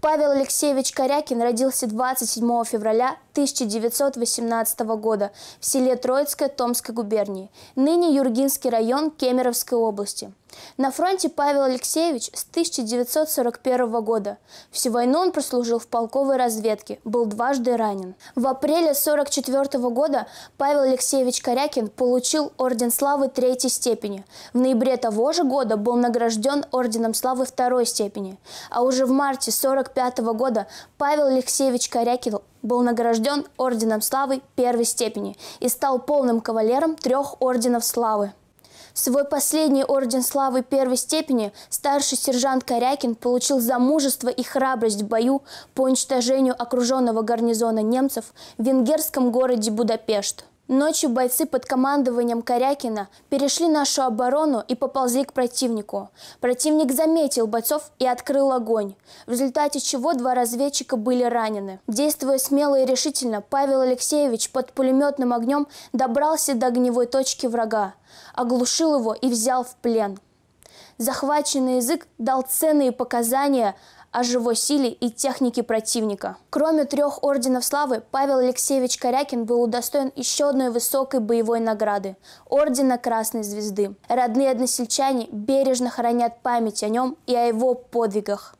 Павел Алексеевич Корякин родился 27 февраля 1918 года в селе Троицкое Томской губернии, ныне Юргинский район Кемеровской области. На фронте Павел Алексеевич с 1941 года. Всю войну он прослужил в полковой разведке, был дважды ранен. В апреле 1944 года Павел Алексеевич Корякин получил Орден Славы третьей степени. В ноябре того же года был награжден Орденом Славы второй степени. А уже в марте 1945 года Павел Алексеевич Корякин был награжден Орденом Славы первой степени и стал полным кавалером трех Орденов Славы. Свой последний орден славы первой степени старший сержант Корякин получил за мужество и храбрость в бою по уничтожению окруженного гарнизона немцев в венгерском городе Будапешт. Ночью бойцы под командованием Корякина перешли нашу оборону и поползли к противнику. Противник заметил бойцов и открыл огонь, в результате чего два разведчика были ранены. Действуя смело и решительно, Павел Алексеевич под пулеметным огнем добрался до огневой точки врага, оглушил его и взял в плен. Захваченный язык дал ценные показания о живой силе и технике противника. Кроме трех орденов славы, Павел Алексеевич Корякин был удостоен еще одной высокой боевой награды – Ордена Красной Звезды. Родные односельчане бережно хранят память о нем и о его подвигах.